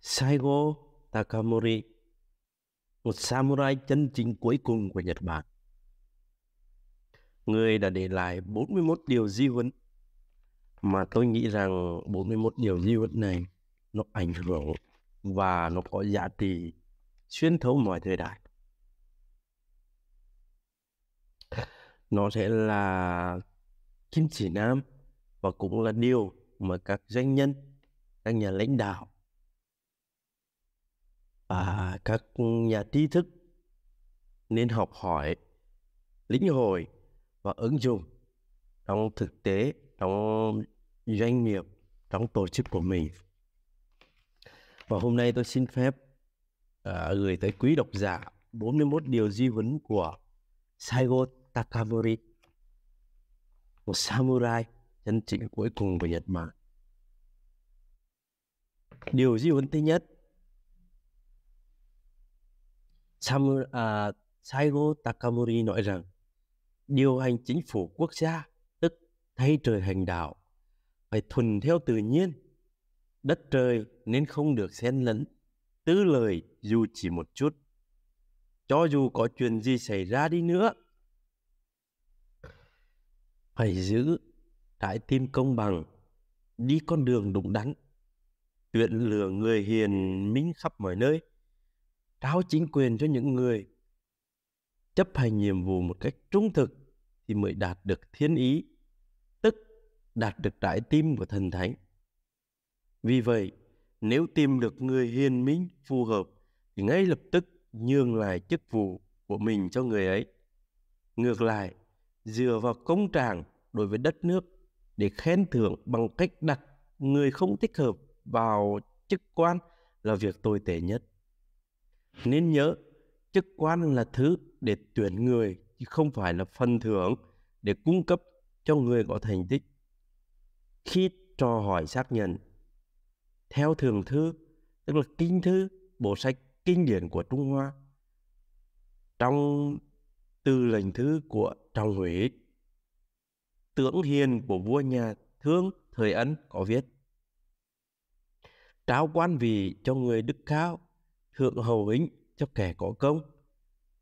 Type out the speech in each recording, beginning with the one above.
Saigo Takamori, một samurai chân chính cuối cùng của Nhật Bản. Người đã để lại 41 điều di huấn mà tôi nghĩ rằng 41 điều di huấn này nó ảnh hưởng và nó có giá trị xuyên thấu mọi thời đại. Nó sẽ là kim chỉ nam và cũng là điều mà các doanh nhân, các nhà lãnh đạo và các nhà trí thức nên học hỏi lĩnh hội và ứng dụng trong thực tế trong doanh nghiệp trong tổ chức của mình và hôm nay tôi xin phép uh, gửi tới quý độc giả 41 điều di vấn của Saigo Takamori một samurai chân chính cuối cùng của Nhật Bản điều di vấn thứ nhất Sam à, Saigo Takamori nói rằng điều hành chính phủ quốc gia tức thay trời hành đạo phải thuần theo tự nhiên đất trời nên không được xen lẫn tứ lời dù chỉ một chút cho dù có chuyện gì xảy ra đi nữa phải giữ trái tim công bằng đi con đường đúng đắn tuyển lựa người hiền minh khắp mọi nơi trao chính quyền cho những người chấp hành nhiệm vụ một cách trung thực thì mới đạt được thiên ý, tức đạt được trái tim của thần thánh. Vì vậy, nếu tìm được người hiền minh phù hợp thì ngay lập tức nhường lại chức vụ của mình cho người ấy. Ngược lại, dựa vào công trạng đối với đất nước để khen thưởng bằng cách đặt người không thích hợp vào chức quan là việc tồi tệ nhất. Nên nhớ, chức quan là thứ để tuyển người, chứ không phải là phần thưởng để cung cấp cho người có thành tích. Khi trò hỏi xác nhận, theo thường thư, tức là kinh thư, bộ sách kinh điển của Trung Hoa, trong từ lệnh thư của Trọng Huế, Tưởng hiền của vua nhà Thương thời Ấn có viết trao quan vị cho người đức cao thượng hầu hĩnh cho kẻ có công,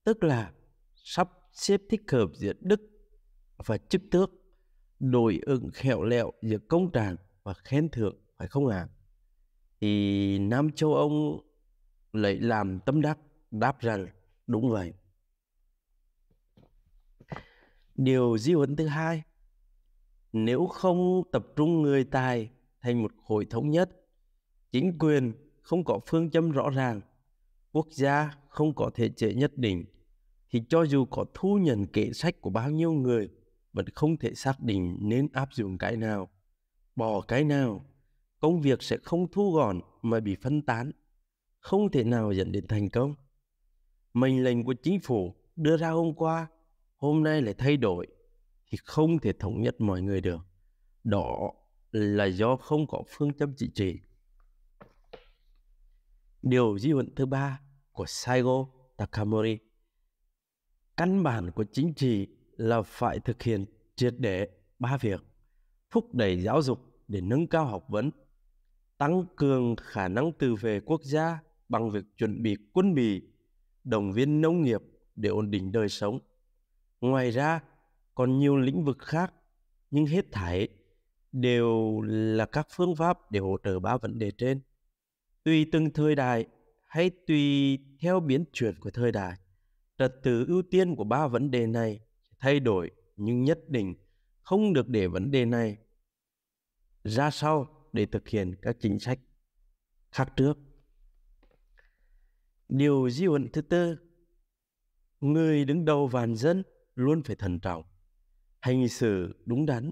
tức là sắp xếp thích hợp giữa đức và chức tước, đối ứng khéo léo giữa công trạng và khen thưởng, phải không ạ? À? Thì Nam Châu ông lại làm tâm đắc đáp rằng đúng vậy. Điều di huấn thứ hai, nếu không tập trung người tài thành một khối thống nhất, chính quyền không có phương châm rõ ràng quốc gia không có thể chế nhất định thì cho dù có thu nhận kế sách của bao nhiêu người vẫn không thể xác định nên áp dụng cái nào, bỏ cái nào. Công việc sẽ không thu gọn mà bị phân tán, không thể nào dẫn đến thành công. Mệnh lệnh của chính phủ đưa ra hôm qua, hôm nay lại thay đổi thì không thể thống nhất mọi người được. Đó là do không có phương châm trị trị. Điều di huận thứ ba của Saigo Takamori. Căn bản của chính trị là phải thực hiện triệt để ba việc: thúc đẩy giáo dục để nâng cao học vấn, tăng cường khả năng tự vệ quốc gia bằng việc chuẩn bị quân bị, đồng viên nông nghiệp để ổn định đời sống. Ngoài ra, còn nhiều lĩnh vực khác, nhưng hết thảy đều là các phương pháp để hỗ trợ ba vấn đề trên. Tùy từng thời đại hay tùy theo biến chuyển của thời đại, trật tự ưu tiên của ba vấn đề này thay đổi nhưng nhất định không được để vấn đề này ra sau để thực hiện các chính sách khác trước. Điều di huấn thứ tư, người đứng đầu vạn dân luôn phải thận trọng, hành xử đúng đắn,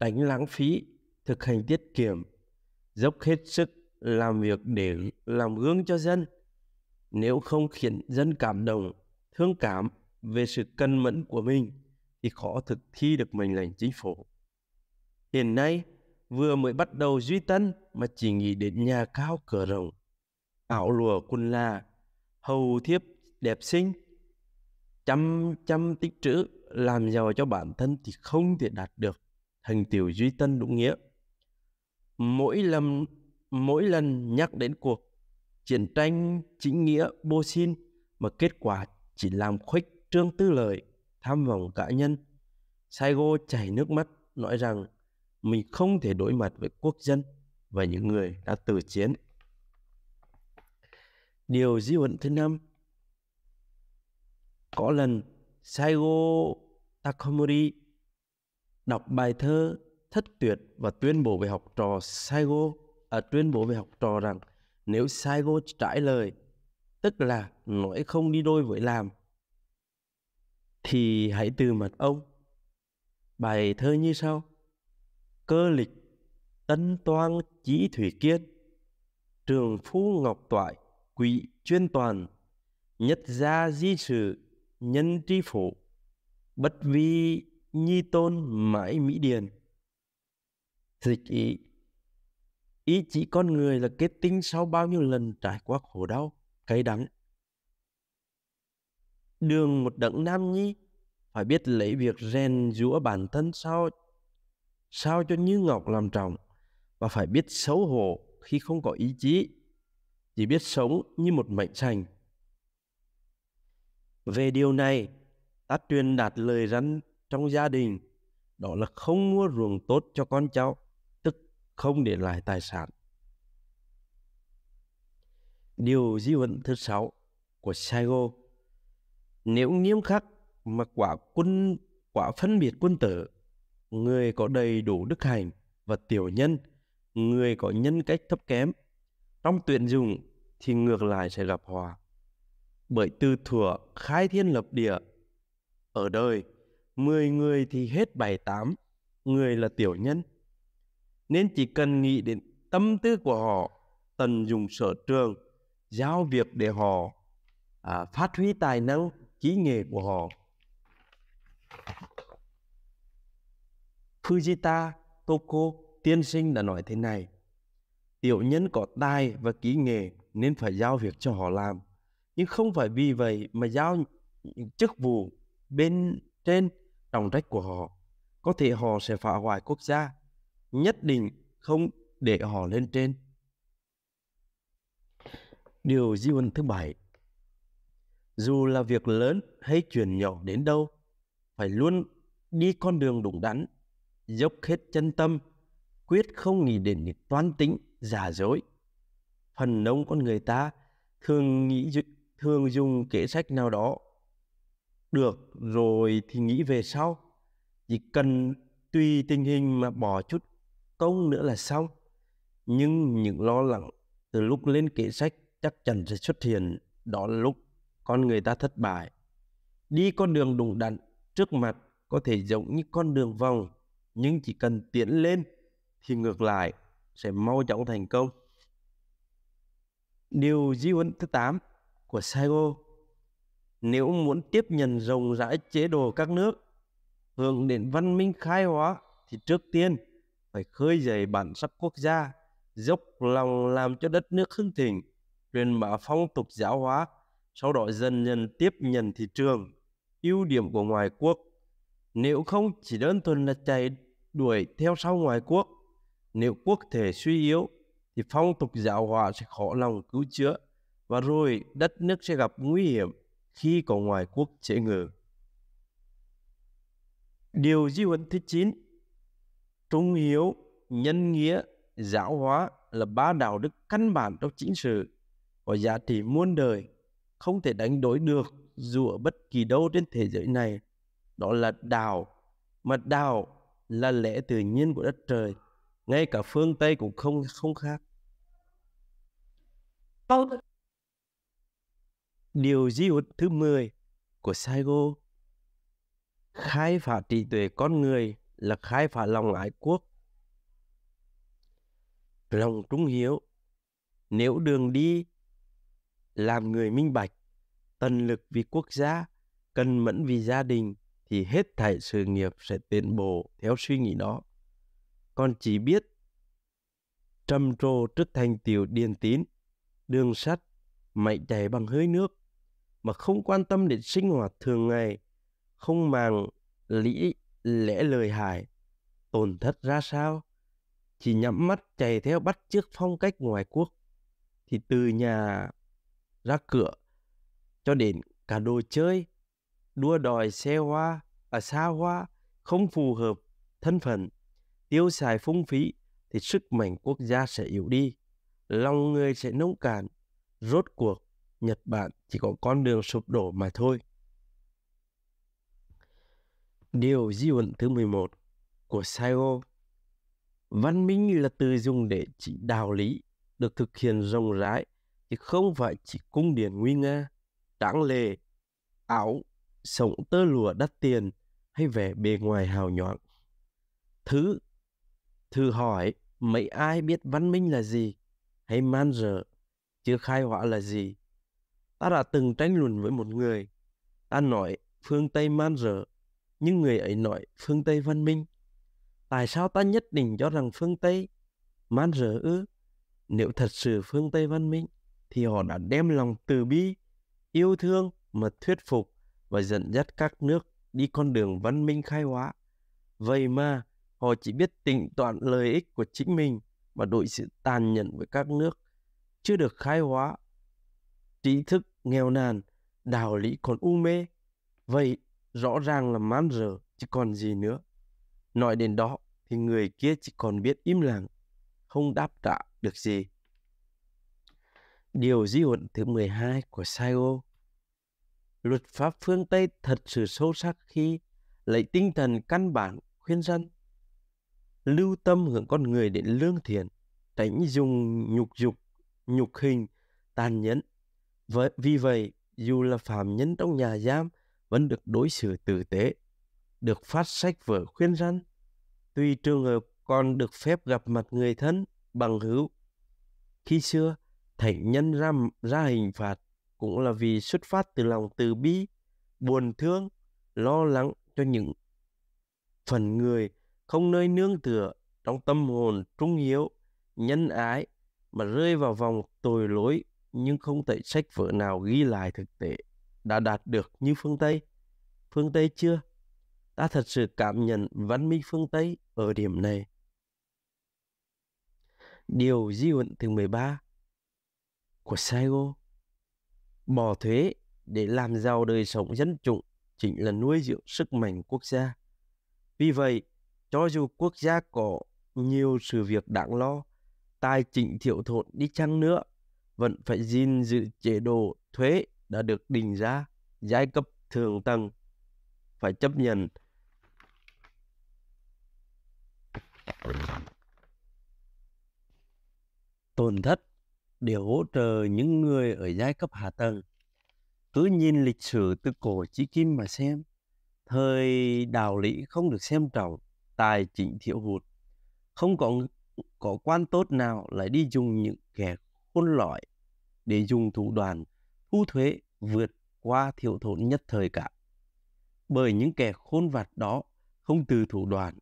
tránh lãng phí, thực hành tiết kiệm, dốc hết sức làm việc để làm gương cho dân – nếu không khiến dân cảm động, thương cảm về sự cân mẫn của mình thì khó thực thi được mệnh lệnh chính phủ. Hiện nay, vừa mới bắt đầu duy tân mà chỉ nghĩ đến nhà cao cửa rộng, ảo lùa quân la, hầu thiếp đẹp xinh, chăm chăm tích trữ làm giàu cho bản thân thì không thể đạt được thành tiểu duy tân đúng nghĩa. Mỗi lần mỗi lần nhắc đến cuộc chiến tranh chính nghĩa bô xin mà kết quả chỉ làm khuếch trương tư lợi tham vọng cá nhân saigo chảy nước mắt nói rằng mình không thể đối mặt với quốc dân và những người đã từ chiến điều di huấn thứ năm có lần saigo takamori đọc bài thơ thất tuyệt và tuyên bố về học trò saigo à, tuyên bố về học trò rằng nếu sai Saigo trái lời, tức là nói không đi đôi với làm, thì hãy từ mật ông. Bài thơ như sau. Cơ lịch, tân toan chí thủy kiên, trường phu ngọc toại, quỷ chuyên toàn, nhất gia di sự, nhân tri phủ, bất vi nhi tôn mãi mỹ điền. Dịch ý ý chí con người là kết tinh sau bao nhiêu lần trải qua khổ đau, cay đắng. Đường một đấng nam nhi phải biết lấy việc rèn rũa bản thân sao sao cho như ngọc làm trọng và phải biết xấu hổ khi không có ý chí chỉ biết sống như một mệnh sành về điều này ta truyền đạt lời răn trong gia đình đó là không mua ruộng tốt cho con cháu không để lại tài sản. Điều di huấn thứ sáu của Saigo nếu nghiêm khắc mà quả quân quả phân biệt quân tử người có đầy đủ đức hạnh và tiểu nhân người có nhân cách thấp kém trong tuyển dụng thì ngược lại sẽ gặp hòa bởi từ thuở khai thiên lập địa ở đời mười người thì hết bảy tám người là tiểu nhân nên chỉ cần nghĩ đến tâm tư của họ tận dụng sở trường giao việc để họ à, phát huy tài năng kỹ nghệ của họ Fujita Toko tiên sinh đã nói thế này tiểu nhân có tài và kỹ nghệ nên phải giao việc cho họ làm nhưng không phải vì vậy mà giao chức vụ bên trên trọng trách của họ có thể họ sẽ phá hoại quốc gia nhất định không để họ lên trên. Điều di huấn thứ bảy Dù là việc lớn hay chuyện nhỏ đến đâu, phải luôn đi con đường đúng đắn, dốc hết chân tâm, quyết không nghĩ đến những toan tính, giả dối. Phần đông con người ta thường nghĩ thường dùng kế sách nào đó được rồi thì nghĩ về sau chỉ cần tùy tình hình mà bỏ chút công nữa là xong nhưng những lo lắng từ lúc lên kế sách chắc chắn sẽ xuất hiện đó là lúc con người ta thất bại đi con đường đúng đắn trước mặt có thể giống như con đường vòng nhưng chỉ cần tiến lên thì ngược lại sẽ mau chóng thành công điều di huấn thứ 8 của Saigo nếu muốn tiếp nhận rộng rãi chế độ các nước hướng đến văn minh khai hóa thì trước tiên phải khơi dậy bản sắc quốc gia, dốc lòng làm cho đất nước hưng thịnh, truyền bá phong tục giáo hóa, sau đó dần dần tiếp nhận thị trường, ưu điểm của ngoại quốc. Nếu không chỉ đơn thuần là chạy đuổi theo sau ngoại quốc, nếu quốc thể suy yếu thì phong tục giáo hóa sẽ khó lòng cứu chữa và rồi đất nước sẽ gặp nguy hiểm khi có ngoại quốc chế ngự. Điều di huấn thứ 9 trung hiếu nhân nghĩa giáo hóa là ba đạo đức căn bản trong chính sự có giá trị muôn đời không thể đánh đổi được dù ở bất kỳ đâu trên thế giới này đó là đạo mà đạo là lẽ tự nhiên của đất trời ngay cả phương tây cũng không không khác điều di huấn thứ 10 của Saigo khai phá trí tuệ con người là khai phá lòng ái quốc, lòng trung hiếu. Nếu đường đi làm người minh bạch, tần lực vì quốc gia, cần mẫn vì gia đình, thì hết thảy sự nghiệp sẽ tiến bộ theo suy nghĩ đó. Con chỉ biết trầm trồ trước thành tiểu điền tín, đường sắt, mạnh chảy bằng hơi nước, mà không quan tâm đến sinh hoạt thường ngày, không màng lý lẽ lời hại, tổn thất ra sao, chỉ nhắm mắt chạy theo bắt chước phong cách ngoại quốc, thì từ nhà ra cửa cho đến cả đồ chơi, đua đòi xe hoa, à xa hoa, không phù hợp thân phận, tiêu xài phung phí thì sức mạnh quốc gia sẽ yếu đi, lòng người sẽ nông cạn, rốt cuộc Nhật Bản chỉ có con đường sụp đổ mà thôi. Điều di huấn thứ 11 của Saigo Văn minh là từ dùng để chỉ đạo lý được thực hiện rộng rãi chứ không phải chỉ cung điển nguy nga, đáng lề áo, sống tơ lụa đắt tiền hay vẻ bề ngoài hào nhoáng. Thứ, thử hỏi mấy ai biết văn minh là gì hay man rợ, chưa khai hỏa là gì. Ta đã từng tranh luận với một người, ta nói phương Tây man rợ nhưng người ấy nói phương Tây văn minh. Tại sao ta nhất định cho rằng phương Tây man rỡ ư? Nếu thật sự phương Tây văn minh, thì họ đã đem lòng từ bi, yêu thương mà thuyết phục và dẫn dắt các nước đi con đường văn minh khai hóa. Vậy mà, họ chỉ biết tính toán lợi ích của chính mình và đối xử tàn nhẫn với các nước, chưa được khai hóa. Trí thức nghèo nàn, đạo lý còn u mê. Vậy rõ ràng là man rợ chứ còn gì nữa. Nói đến đó thì người kia chỉ còn biết im lặng, không đáp trả được gì. Điều di huận thứ 12 của Saigo Luật pháp phương Tây thật sự sâu sắc khi lấy tinh thần căn bản khuyên dân lưu tâm hướng con người đến lương thiện tránh dùng nhục dục nhục hình tàn nhẫn vì vậy dù là phạm nhân trong nhà giam vẫn được đối xử tử tế, được phát sách vở khuyên răn. Tuy trường hợp còn được phép gặp mặt người thân, bằng hữu. Khi xưa, thánh nhân ra, ra hình phạt cũng là vì xuất phát từ lòng từ bi, buồn thương, lo lắng cho những phần người không nơi nương tựa trong tâm hồn trung hiếu, nhân ái mà rơi vào vòng tội lỗi nhưng không thể sách vở nào ghi lại thực tế đã đạt được như phương Tây. Phương Tây chưa? Ta thật sự cảm nhận văn minh phương Tây ở điểm này. Điều di huận thứ 13 của Saigo Bỏ thuế để làm giàu đời sống dân chủng chính là nuôi dưỡng sức mạnh quốc gia. Vì vậy, cho dù quốc gia có nhiều sự việc đáng lo, tài chính thiểu thốn đi chăng nữa, vẫn phải gìn giữ chế độ thuế đã được định ra giai cấp thượng tầng phải chấp nhận tổn thất để hỗ trợ những người ở giai cấp hạ tầng. Cứ nhìn lịch sử từ cổ chí kim mà xem, thời đạo lý không được xem trọng, tài chính thiếu hụt. Không có có quan tốt nào lại đi dùng những kẻ khôn lõi để dùng thủ đoàn thu thuế vượt qua thiểu thốn nhất thời cả. Bởi những kẻ khôn vặt đó không từ thủ đoạn,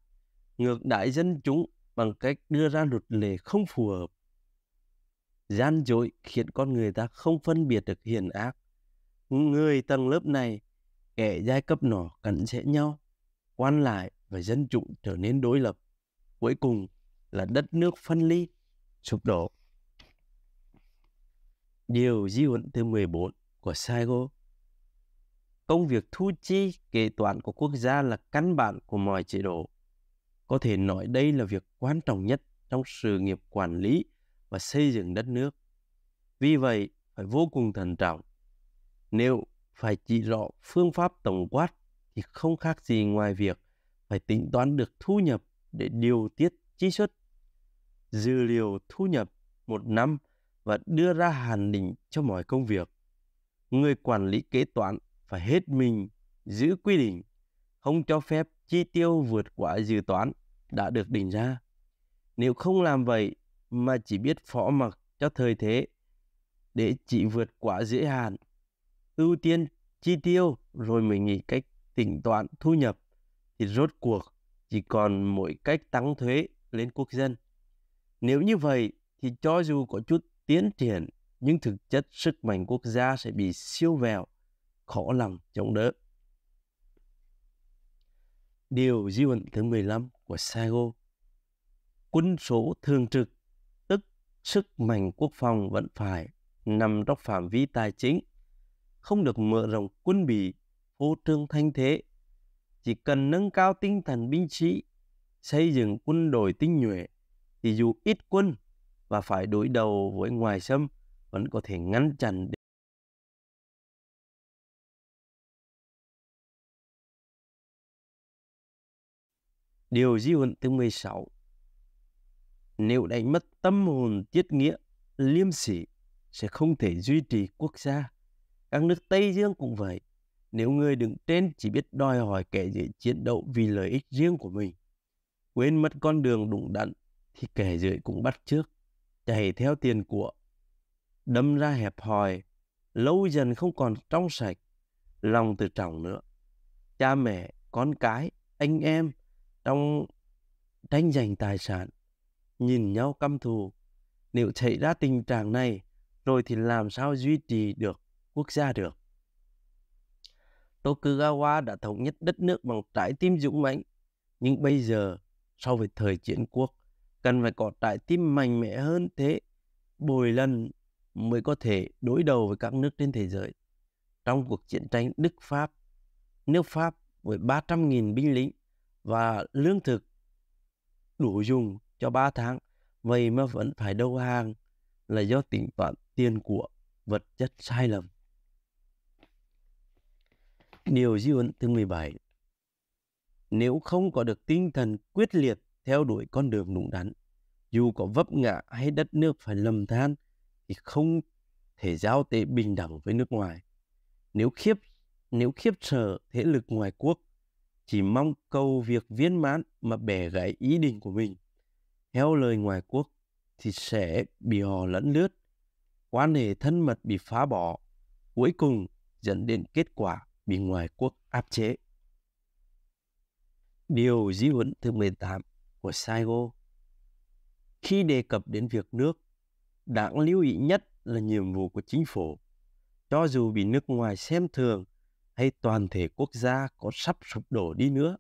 ngược đãi dân chúng bằng cách đưa ra luật lệ không phù hợp. Gian dối khiến con người ta không phân biệt được hiền ác. Người tầng lớp này, kẻ giai cấp nọ cắn rẽ nhau, quan lại và dân chúng trở nên đối lập. Cuối cùng là đất nước phân ly, sụp đổ điều di huấn thứ 14 của Saigo. Công việc thu chi kế toán của quốc gia là căn bản của mọi chế độ. Có thể nói đây là việc quan trọng nhất trong sự nghiệp quản lý và xây dựng đất nước. Vì vậy, phải vô cùng thận trọng. Nếu phải chỉ rõ phương pháp tổng quát thì không khác gì ngoài việc phải tính toán được thu nhập để điều tiết chi xuất. Dữ liệu thu nhập một năm và đưa ra hàn định cho mọi công việc. Người quản lý kế toán phải hết mình giữ quy định, không cho phép chi tiêu vượt quá dự toán đã được định ra. Nếu không làm vậy mà chỉ biết phó mặc cho thời thế để chỉ vượt quá giới hạn, ưu tiên chi tiêu rồi mình nghĩ cách tính toán thu nhập thì rốt cuộc chỉ còn mỗi cách tăng thuế lên quốc dân. Nếu như vậy thì cho dù có chút tiến triển nhưng thực chất sức mạnh quốc gia sẽ bị siêu vẹo, khó lòng chống đỡ. Điều di huấn thứ 15 của Sago Quân số thường trực, tức sức mạnh quốc phòng vẫn phải nằm trong phạm vi tài chính, không được mở rộng quân bị, phô trương thanh thế. Chỉ cần nâng cao tinh thần binh sĩ, xây dựng quân đội tinh nhuệ, thì dù ít quân và phải đối đầu với ngoài xâm vẫn có thể ngăn chặn Điều di huấn thứ 16 Nếu đánh mất tâm hồn tiết nghĩa, liêm sỉ sẽ không thể duy trì quốc gia. Các nước Tây Dương cũng vậy. Nếu người đứng trên chỉ biết đòi hỏi kẻ dưới chiến đấu vì lợi ích riêng của mình, quên mất con đường đúng đắn thì kẻ dưới cũng bắt trước chạy theo tiền của, đâm ra hẹp hòi, lâu dần không còn trong sạch, lòng tự trọng nữa. Cha mẹ, con cái, anh em trong tranh giành tài sản, nhìn nhau căm thù. Nếu xảy ra tình trạng này, rồi thì làm sao duy trì được quốc gia được? Tokugawa đã thống nhất đất nước bằng trái tim dũng mãnh, nhưng bây giờ so với thời chiến quốc cần phải có trái tim mạnh mẽ hơn thế bồi lần mới có thể đối đầu với các nước trên thế giới. Trong cuộc chiến tranh Đức-Pháp, nước Pháp với 300.000 binh lính và lương thực đủ dùng cho 3 tháng, vậy mà vẫn phải đầu hàng là do tính toán tiền của vật chất sai lầm. Điều di huấn thứ 17 Nếu không có được tinh thần quyết liệt theo đuổi con đường đúng đắn, dù có vấp ngã hay đất nước phải lầm than thì không thể giao tế bình đẳng với nước ngoài. Nếu khiếp nếu khiếp sợ thế lực ngoài quốc chỉ mong cầu việc viên mãn mà bẻ gãy ý định của mình, theo lời ngoài quốc thì sẽ bị họ lẫn lướt, quan hệ thân mật bị phá bỏ, cuối cùng dẫn đến kết quả bị ngoài quốc áp chế. Điều di huấn thứ 18 của Saigo khi đề cập đến việc nước, đáng lưu ý nhất là nhiệm vụ của chính phủ. Cho dù bị nước ngoài xem thường hay toàn thể quốc gia có sắp sụp đổ đi nữa,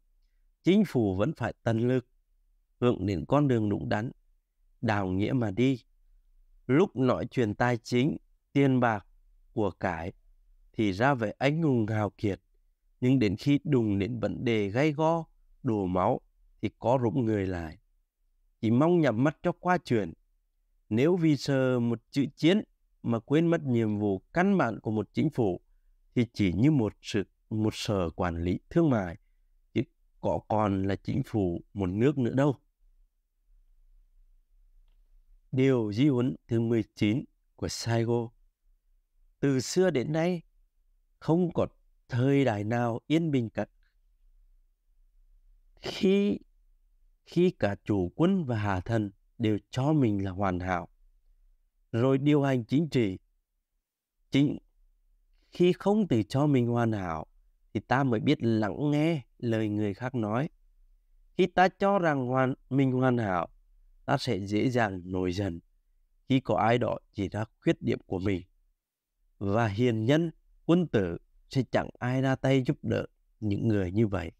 chính phủ vẫn phải tận lực hướng đến con đường đúng đắn, đào nghĩa mà đi. Lúc nói chuyện tài chính, tiền bạc, của cải thì ra vẻ anh hùng hào kiệt, nhưng đến khi đùng đến vấn đề gay go, đổ máu thì có rụng người lại chỉ mong nhắm mắt cho qua chuyện. Nếu vì sợ một chữ chiến mà quên mất nhiệm vụ căn bản của một chính phủ thì chỉ như một sự một sở quản lý thương mại chứ có còn là chính phủ một nước nữa đâu. Điều di huấn thứ 19 của Saigo Từ xưa đến nay, không có thời đại nào yên bình cả. Khi khi cả chủ quân và hạ thần đều cho mình là hoàn hảo. Rồi điều hành chính trị. Chính khi không tự cho mình hoàn hảo thì ta mới biết lắng nghe lời người khác nói. Khi ta cho rằng hoàn, mình hoàn hảo, ta sẽ dễ dàng nổi dần khi có ai đó chỉ ra khuyết điểm của mình. Và hiền nhân, quân tử sẽ chẳng ai ra tay giúp đỡ những người như vậy.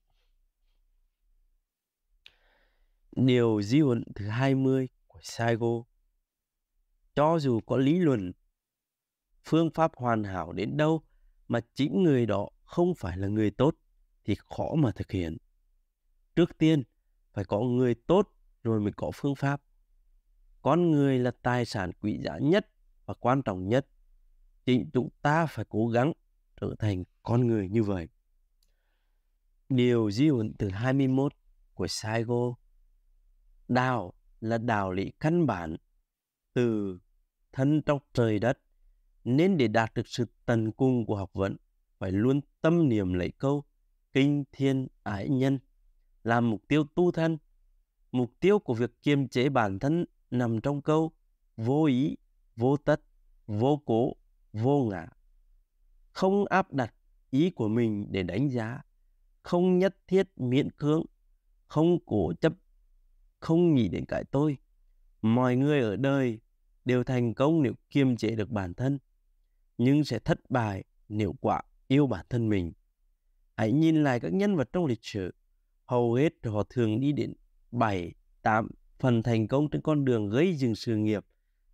điều di huấn thứ 20 của Saigo. Cho dù có lý luận, phương pháp hoàn hảo đến đâu mà chính người đó không phải là người tốt thì khó mà thực hiện. Trước tiên, phải có người tốt rồi mới có phương pháp. Con người là tài sản quý giá nhất và quan trọng nhất. Chính chúng ta phải cố gắng trở thành con người như vậy. Điều di huấn thứ 21 của Saigo đạo là đạo lý căn bản từ thân trong trời đất nên để đạt được sự tần cung của học vấn phải luôn tâm niệm lấy câu kinh thiên ái nhân làm mục tiêu tu thân mục tiêu của việc kiềm chế bản thân nằm trong câu vô ý vô tất vô cố vô ngã không áp đặt ý của mình để đánh giá không nhất thiết miễn cưỡng không cổ chấp không nghĩ đến cái tôi. Mọi người ở đời đều thành công nếu kiềm chế được bản thân, nhưng sẽ thất bại nếu quá yêu bản thân mình. Hãy nhìn lại các nhân vật trong lịch sử, hầu hết họ thường đi đến 7, 8 phần thành công trên con đường gây dựng sự nghiệp,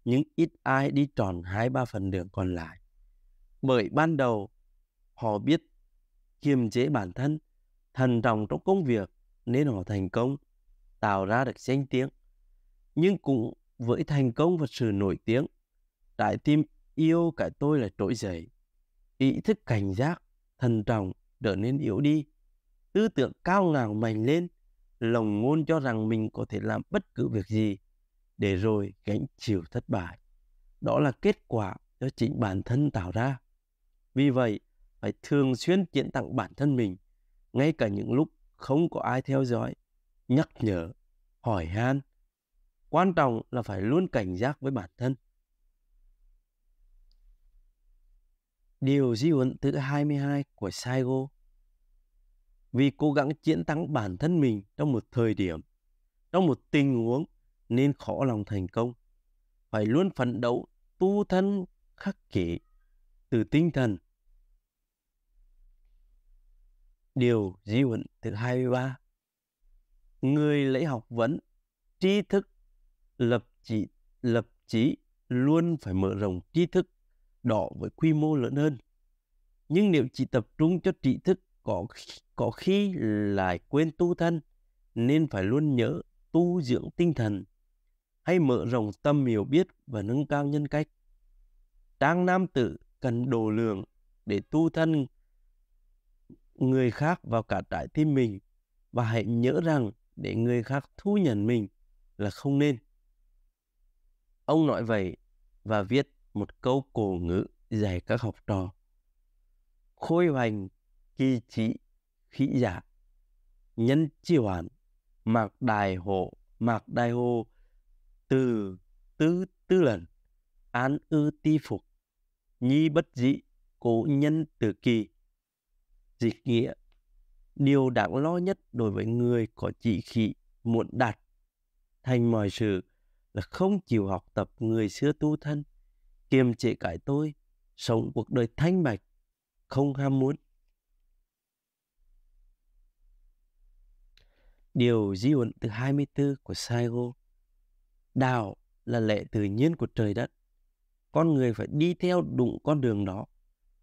nhưng ít ai đi tròn 2 3 phần đường còn lại. Bởi ban đầu họ biết kiềm chế bản thân, thần trọng trong công việc nên họ thành công tạo ra được danh tiếng, nhưng cũng với thành công và sự nổi tiếng, trái tim yêu cái tôi là trỗi dậy. Ý thức cảnh giác, thần trọng trở nên yếu đi, tư tưởng cao ngạo mạnh lên, lòng ngôn cho rằng mình có thể làm bất cứ việc gì, để rồi gánh chịu thất bại. Đó là kết quả do chính bản thân tạo ra. Vì vậy, phải thường xuyên kiện tặng bản thân mình, ngay cả những lúc không có ai theo dõi nhắc nhở, hỏi han. Quan trọng là phải luôn cảnh giác với bản thân. Điều di huấn thứ 22 của Saigo Vì cố gắng chiến thắng bản thân mình trong một thời điểm, trong một tình huống nên khó lòng thành công. Phải luôn phấn đấu tu thân khắc kỷ từ tinh thần. Điều di huấn thứ 23 người lấy học vấn tri thức lập chỉ lập chí luôn phải mở rộng tri thức đó với quy mô lớn hơn nhưng nếu chỉ tập trung cho tri thức có có khi lại quên tu thân nên phải luôn nhớ tu dưỡng tinh thần hay mở rộng tâm hiểu biết và nâng cao nhân cách trang nam tử cần đồ lường để tu thân người khác vào cả trái tim mình và hãy nhớ rằng để người khác thu nhận mình là không nên. Ông nói vậy và viết một câu cổ ngữ dạy các học trò. Khôi hoành, kỳ trị khí giả, nhân chi hoàn, mạc đài hộ, mạc đài hô từ tư tư lần, án ư ti phục, nhi bất dị, cố nhân tử kỳ. Dịch nghĩa Điều đáng lo nhất đối với người có chỉ khí muộn đạt thành mọi sự là không chịu học tập người xưa tu thân, kiềm chế cái tôi, sống cuộc đời thanh bạch, không ham muốn. Điều di huấn thứ 24 của Saigo Đạo là lệ tự nhiên của trời đất. Con người phải đi theo đúng con đường đó.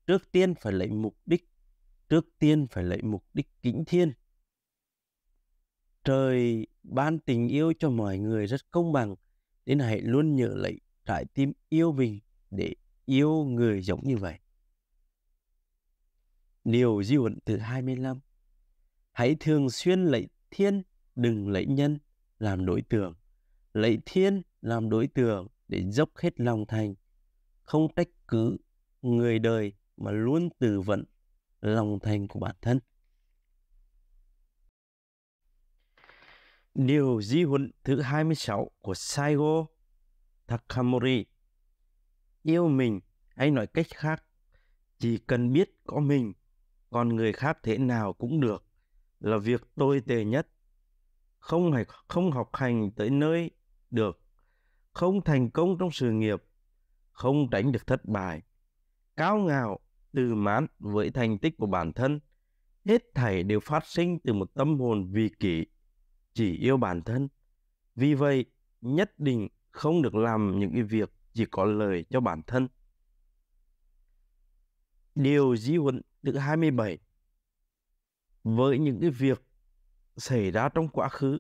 Trước tiên phải lấy mục đích trước tiên phải lấy mục đích kính thiên. Trời ban tình yêu cho mọi người rất công bằng, nên hãy luôn nhớ lấy trái tim yêu mình để yêu người giống như vậy. Điều di huấn thứ 25 Hãy thường xuyên lấy thiên, đừng lấy nhân làm đối tượng. Lấy thiên làm đối tượng để dốc hết lòng thành. Không trách cứ người đời mà luôn tự vận lòng thành của bản thân. Điều di huấn thứ 26 của Saigo Takamori Yêu mình hay nói cách khác, chỉ cần biết có mình, còn người khác thế nào cũng được là việc tôi tệ nhất. Không hay không học hành tới nơi được, không thành công trong sự nghiệp, không tránh được thất bại, cao ngạo từ mãn với thành tích của bản thân. Hết thảy đều phát sinh từ một tâm hồn vị kỷ, chỉ yêu bản thân. Vì vậy, nhất định không được làm những cái việc chỉ có lợi cho bản thân. Điều di huấn thứ 27 Với những cái việc xảy ra trong quá khứ,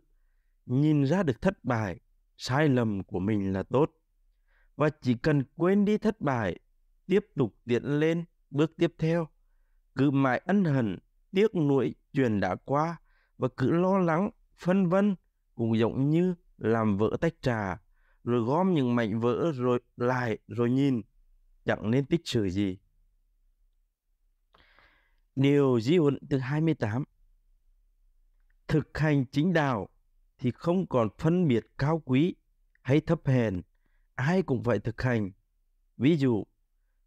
nhìn ra được thất bại, sai lầm của mình là tốt. Và chỉ cần quên đi thất bại, tiếp tục tiến lên bước tiếp theo cứ mãi ân hận tiếc nuối chuyện đã qua và cứ lo lắng phân vân cũng giống như làm vỡ tách trà rồi gom những mảnh vỡ rồi lại rồi nhìn chẳng nên tích sự gì điều di huấn thứ 28 thực hành chính đạo thì không còn phân biệt cao quý hay thấp hèn ai cũng phải thực hành ví dụ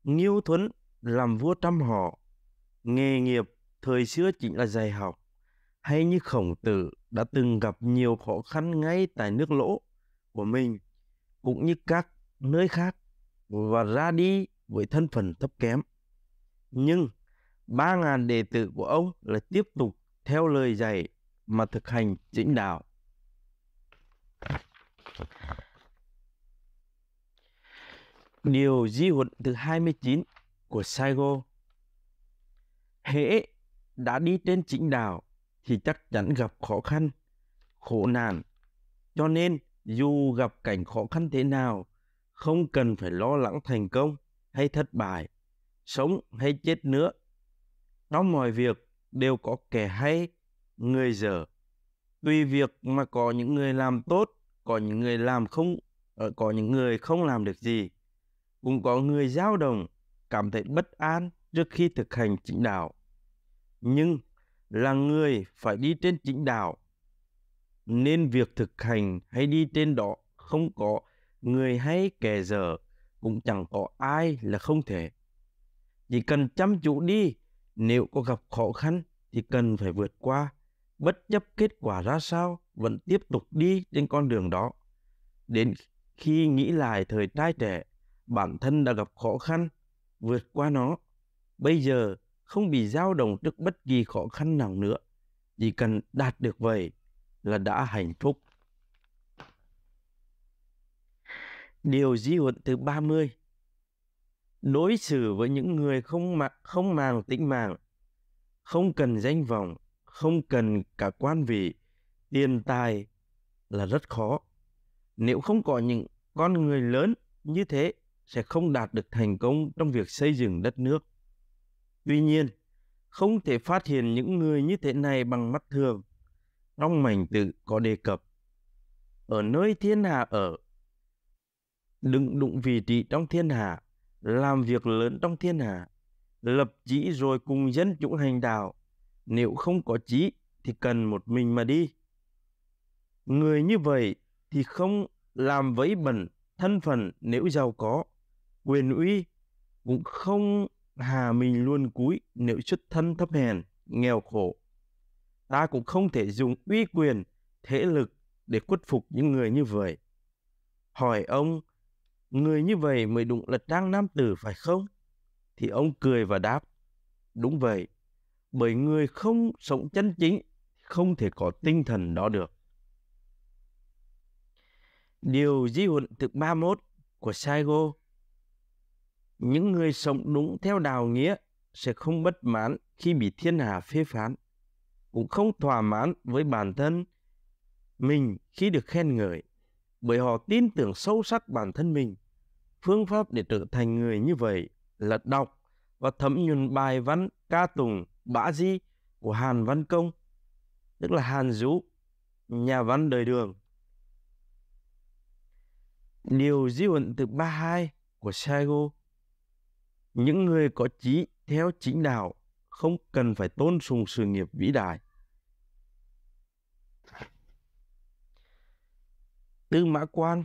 nghiêu thuấn làm vua trăm họ nghề nghiệp thời xưa chính là dạy học hay như khổng tử đã từng gặp nhiều khó khăn ngay tại nước lỗ của mình cũng như các nơi khác và ra đi với thân phận thấp kém nhưng ba ngàn đệ tử của ông là tiếp tục theo lời dạy mà thực hành chính đạo Điều di huấn thứ 29 của Saigo. Hễ đã đi trên chính đạo thì chắc chắn gặp khó khăn, khổ nạn. Cho nên dù gặp cảnh khó khăn thế nào, không cần phải lo lắng thành công hay thất bại, sống hay chết nữa. Trong mọi việc đều có kẻ hay, người dở. Tùy việc mà có những người làm tốt, có những người làm không, ờ, có những người không làm được gì. Cũng có người dao động, cảm thấy bất an trước khi thực hành chính đạo. Nhưng là người phải đi trên chính đạo, nên việc thực hành hay đi trên đó không có người hay kẻ dở, cũng chẳng có ai là không thể. Chỉ cần chăm chú đi, nếu có gặp khó khăn thì cần phải vượt qua, bất chấp kết quả ra sao vẫn tiếp tục đi trên con đường đó. Đến khi nghĩ lại thời trai trẻ, bản thân đã gặp khó khăn vượt qua nó. Bây giờ không bị dao động trước bất kỳ khó khăn nào nữa. Chỉ cần đạt được vậy là đã hạnh phúc. Điều di huận thứ 30 Đối xử với những người không mạng, không màng tính mạng, không cần danh vọng, không cần cả quan vị, tiền tài là rất khó. Nếu không có những con người lớn như thế sẽ không đạt được thành công trong việc xây dựng đất nước. Tuy nhiên, không thể phát hiện những người như thế này bằng mắt thường. Trong mảnh tự có đề cập, ở nơi thiên hạ ở, đừng đụng vị trí trong thiên hạ, làm việc lớn trong thiên hạ, lập chí rồi cùng dân chúng hành đạo. Nếu không có chí thì cần một mình mà đi. Người như vậy thì không làm vấy bẩn thân phận nếu giàu có quyền uy cũng không hà mình luôn cúi nếu xuất thân thấp hèn nghèo khổ ta cũng không thể dùng uy quyền thế lực để khuất phục những người như vậy hỏi ông người như vậy mới đụng là đang nam tử phải không thì ông cười và đáp đúng vậy bởi người không sống chân chính không thể có tinh thần đó được điều di huận thứ 31 của Saigo những người sống đúng theo đạo nghĩa sẽ không bất mãn khi bị thiên hạ phê phán, cũng không thỏa mãn với bản thân mình khi được khen ngợi, bởi họ tin tưởng sâu sắc bản thân mình. Phương pháp để trở thành người như vậy là đọc và thấm nhuần bài văn ca tùng bã di của Hàn Văn Công, tức là Hàn Dũ, nhà văn đời đường. Điều di huận thứ 32 của Saigo những người có chí theo chính đạo không cần phải tôn sùng sự nghiệp vĩ đại. Tư Mã Quan,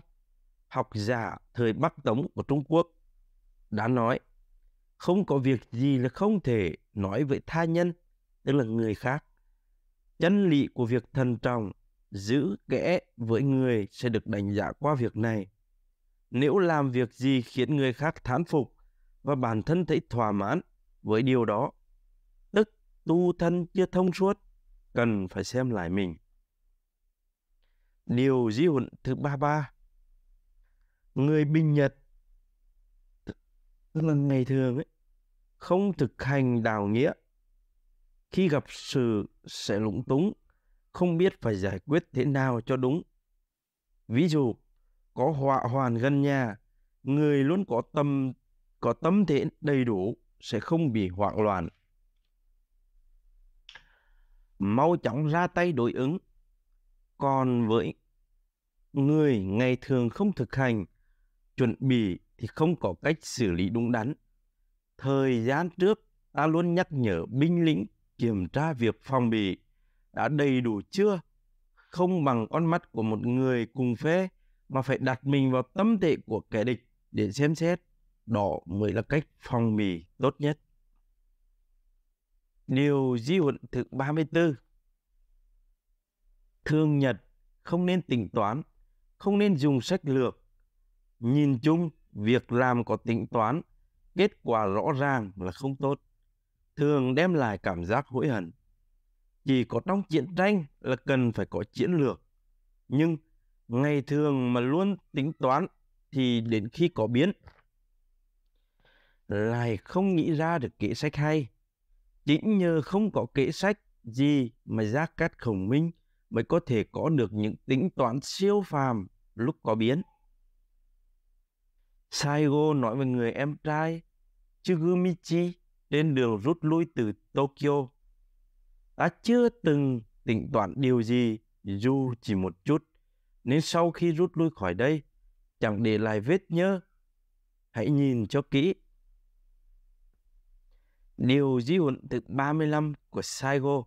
học giả thời Bắc Tống của Trung Quốc, đã nói, không có việc gì là không thể nói với tha nhân, tức là người khác. Chân lý của việc thần trọng, giữ kẽ với người sẽ được đánh giá qua việc này. Nếu làm việc gì khiến người khác thán phục, và bản thân thấy thỏa mãn với điều đó. Tức tu thân chưa thông suốt, cần phải xem lại mình. Điều di huận thứ ba ba Người bình nhật tức là ngày thường ấy không thực hành đạo nghĩa khi gặp sự sẽ lúng túng không biết phải giải quyết thế nào cho đúng ví dụ có họa hoàn gần nhà người luôn có tâm có tâm thế đầy đủ sẽ không bị hoảng loạn. Mau chóng ra tay đối ứng. Còn với người ngày thường không thực hành, chuẩn bị thì không có cách xử lý đúng đắn. Thời gian trước, ta luôn nhắc nhở binh lính kiểm tra việc phòng bị đã đầy đủ chưa, không bằng con mắt của một người cùng phê mà phải đặt mình vào tâm tệ của kẻ địch để xem xét đó mới là cách phòng mì tốt nhất. Điều di huận thứ 34 Thương Nhật không nên tính toán, không nên dùng sách lược. Nhìn chung, việc làm có tính toán, kết quả rõ ràng là không tốt, thường đem lại cảm giác hối hận. Chỉ có trong chiến tranh là cần phải có chiến lược. Nhưng ngày thường mà luôn tính toán thì đến khi có biến lại không nghĩ ra được kế sách hay. Chính nhờ không có kế sách gì mà Giác Cát Khổng Minh mới có thể có được những tính toán siêu phàm lúc có biến. Saigo nói với người em trai Chugumichi trên đường rút lui từ Tokyo. Ta chưa từng tính toán điều gì dù chỉ một chút, nên sau khi rút lui khỏi đây, chẳng để lại vết nhớ Hãy nhìn cho kỹ Điều di huấn thứ 35 của Saigo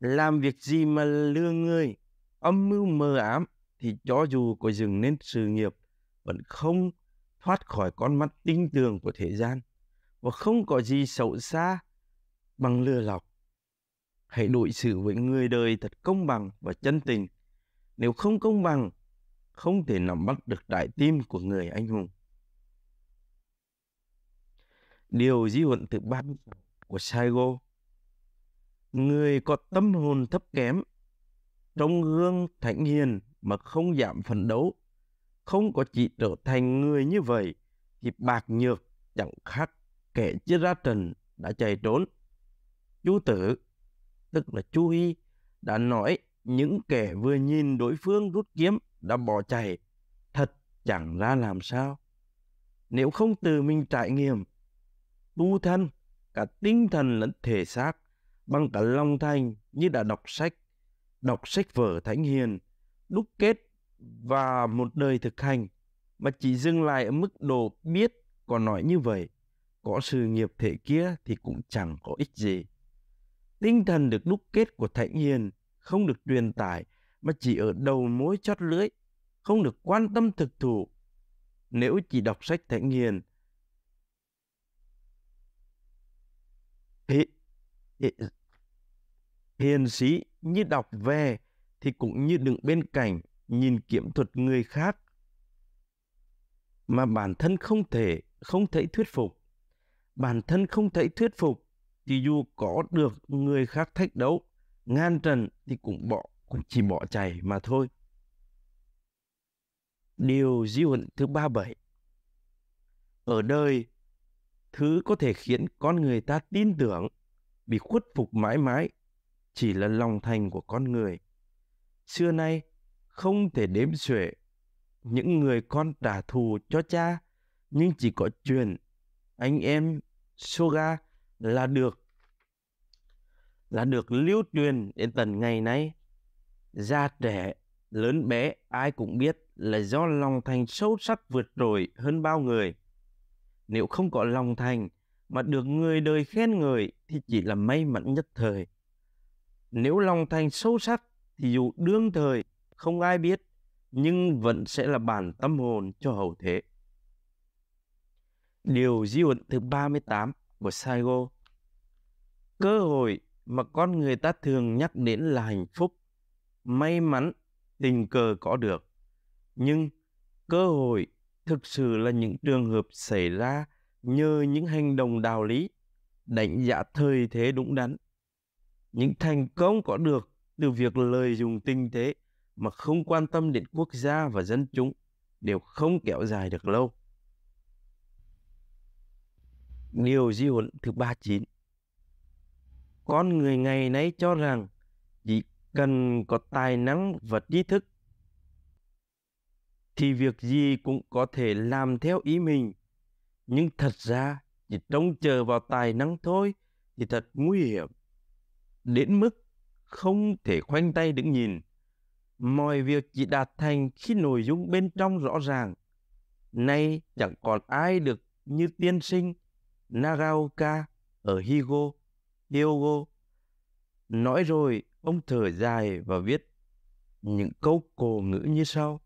Làm việc gì mà lừa người Âm mưu mờ ám Thì cho dù có dừng nên sự nghiệp Vẫn không thoát khỏi con mắt tinh tường của thế gian Và không có gì xấu xa Bằng lừa lọc Hãy đối xử với người đời thật công bằng và chân tình Nếu không công bằng Không thể nắm bắt được đại tim của người anh hùng điều di huận thứ 36 của Saigo. Người có tâm hồn thấp kém, trong gương thánh hiền mà không giảm phấn đấu, không có chỉ trở thành người như vậy thì bạc nhược chẳng khác kẻ chưa ra trần đã chạy trốn. Chú tử, tức là chú Hy, đã nói những kẻ vừa nhìn đối phương rút kiếm đã bỏ chạy, thật chẳng ra làm sao. Nếu không từ mình trải nghiệm tu thân cả tinh thần lẫn thể xác bằng cả lòng thành như đã đọc sách đọc sách vở thánh hiền đúc kết và một đời thực hành mà chỉ dừng lại ở mức độ biết còn nói như vậy có sự nghiệp thể kia thì cũng chẳng có ích gì tinh thần được đúc kết của thánh hiền không được truyền tải mà chỉ ở đầu mối chót lưỡi không được quan tâm thực thụ nếu chỉ đọc sách thánh hiền hiền sĩ như đọc về thì cũng như đứng bên cạnh nhìn kiếm thuật người khác mà bản thân không thể không thể thuyết phục bản thân không thể thuyết phục thì dù có được người khác thách đấu ngăn trần thì cũng bỏ cũng chỉ bỏ chạy mà thôi điều di huận thứ ba bảy ở đời thứ có thể khiến con người ta tin tưởng bị khuất phục mãi mãi chỉ là lòng thành của con người xưa nay không thể đếm xuể những người con trả thù cho cha nhưng chỉ có truyền anh em soga là được là được lưu truyền đến tận ngày nay gia trẻ lớn bé ai cũng biết là do lòng thành sâu sắc vượt trội hơn bao người nếu không có lòng thành mà được người đời khen người thì chỉ là may mắn nhất thời. Nếu lòng thành sâu sắc thì dù đương thời không ai biết nhưng vẫn sẽ là bản tâm hồn cho hậu thế. Điều di luận thứ 38 của Saigo Cơ hội mà con người ta thường nhắc đến là hạnh phúc, may mắn, tình cờ có được. Nhưng cơ hội thực sự là những trường hợp xảy ra nhờ những hành động đạo lý, đánh giá thời thế đúng đắn. Những thành công có được từ việc lợi dụng tinh tế mà không quan tâm đến quốc gia và dân chúng đều không kéo dài được lâu. Điều di huấn thứ 39 Con người ngày nay cho rằng chỉ cần có tài năng và tri thức thì việc gì cũng có thể làm theo ý mình. Nhưng thật ra chỉ trông chờ vào tài năng thôi thì thật nguy hiểm. Đến mức không thể khoanh tay đứng nhìn. Mọi việc chỉ đạt thành khi nội dung bên trong rõ ràng. Nay chẳng còn ai được như tiên sinh Nagaoka ở Higo, Hyogo. Nói rồi, ông thở dài và viết những câu cổ ngữ như sau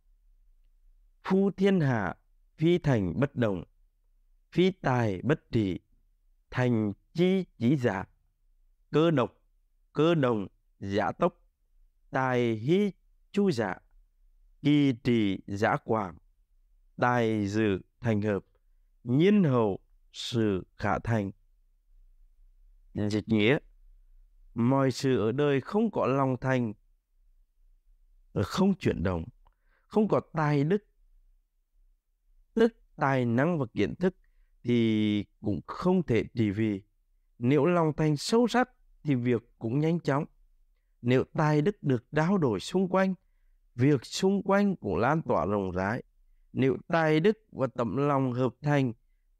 phu thiên hạ phi thành bất động phi tài bất trị thành chi chỉ giả cơ độc cơ đồng giả tốc tài hy chu giả kỳ trì giả quảng tài dự thành hợp nhiên hậu sự khả thành dịch nghĩa mọi sự ở đời không có lòng thành không chuyển động không có tài đức tài năng và kiến thức thì cũng không thể trị vì nếu lòng thành sâu sắc thì việc cũng nhanh chóng nếu tài đức được trao đổi xung quanh việc xung quanh cũng lan tỏa rộng rãi nếu tài đức và tấm lòng hợp thành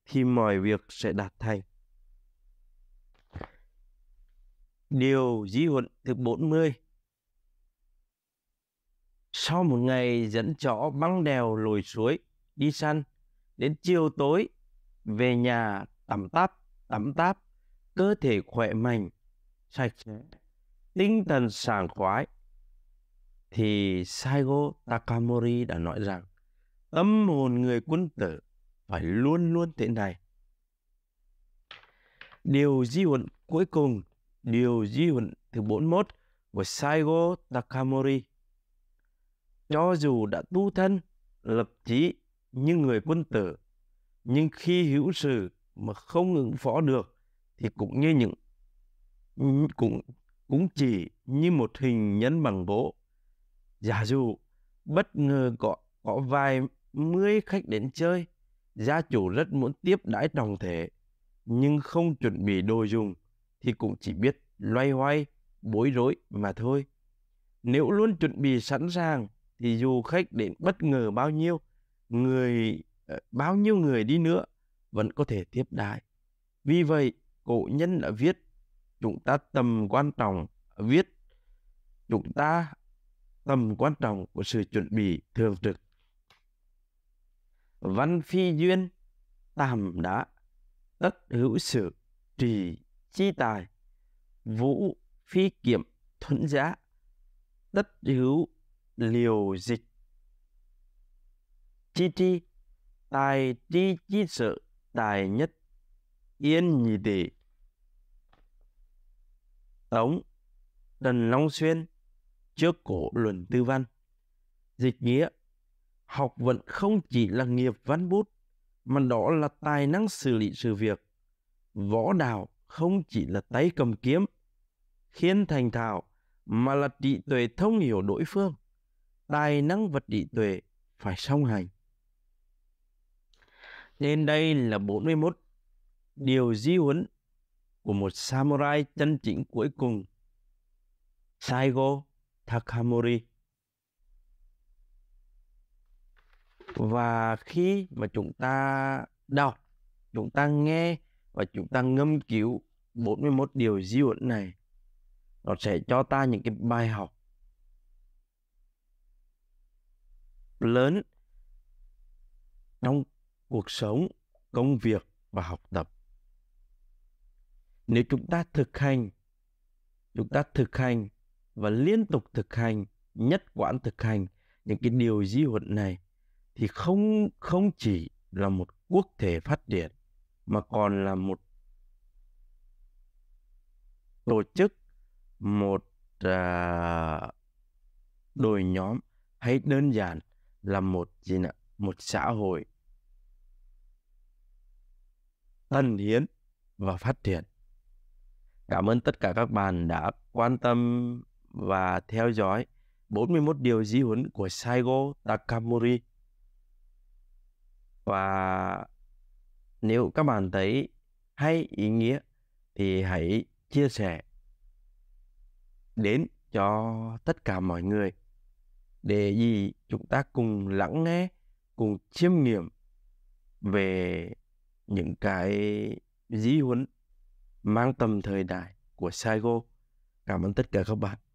thì mọi việc sẽ đạt thành điều di huận thứ 40 sau một ngày dẫn chó băng đèo lồi suối đi săn đến chiều tối về nhà tắm táp tắm táp cơ thể khỏe mạnh sạch sẽ tinh thần sảng khoái thì Saigo Takamori đã nói rằng tâm hồn người quân tử phải luôn luôn thế này. Điều di huấn cuối cùng, điều di huấn thứ 41 của Saigo Takamori. Cho dù đã tu thân, lập chí như người quân tử nhưng khi hữu sự mà không ứng phó được thì cũng như những cũng cũng chỉ như một hình nhân bằng gỗ giả dụ bất ngờ có có vài mươi khách đến chơi gia chủ rất muốn tiếp đãi trọng thể nhưng không chuẩn bị đồ dùng thì cũng chỉ biết loay hoay bối rối mà thôi nếu luôn chuẩn bị sẵn sàng thì dù khách đến bất ngờ bao nhiêu người ờ, bao nhiêu người đi nữa vẫn có thể tiếp đãi vì vậy cổ nhân đã viết chúng ta tầm quan trọng viết chúng ta tầm quan trọng của sự chuẩn bị thường trực văn phi duyên tàm đã tất hữu sự trì chi tài vũ phi kiểm thuận giá tất hữu liều dịch chi tri tài chi chi sự tài nhất yên nhị tỷ tống tần long xuyên trước cổ luận tư văn dịch nghĩa học vận không chỉ là nghiệp văn bút mà đó là tài năng xử lý sự việc võ đạo không chỉ là tay cầm kiếm khiến thành thạo mà là trí tuệ thông hiểu đối phương tài năng vật trí tuệ phải song hành nên đây là 41 điều di huấn của một samurai chân chính cuối cùng, Saigo Takamori. Và khi mà chúng ta đọc, chúng ta nghe và chúng ta ngâm cứu 41 điều di huấn này, nó sẽ cho ta những cái bài học lớn trong cuộc sống, công việc và học tập. Nếu chúng ta thực hành, chúng ta thực hành và liên tục thực hành, nhất quán thực hành những cái điều di huận này thì không không chỉ là một quốc thể phát triển mà còn là một tổ chức một à, đội nhóm hay đơn giản là một gì nữa, một xã hội tân hiến và phát triển. Cảm ơn tất cả các bạn đã quan tâm và theo dõi 41 điều di huấn của Saigo Takamori. Và nếu các bạn thấy hay ý nghĩa thì hãy chia sẻ đến cho tất cả mọi người để gì chúng ta cùng lắng nghe cùng chiêm nghiệm về những cái dí huấn mang tầm thời đại của Saigo. Cảm ơn tất cả các bạn.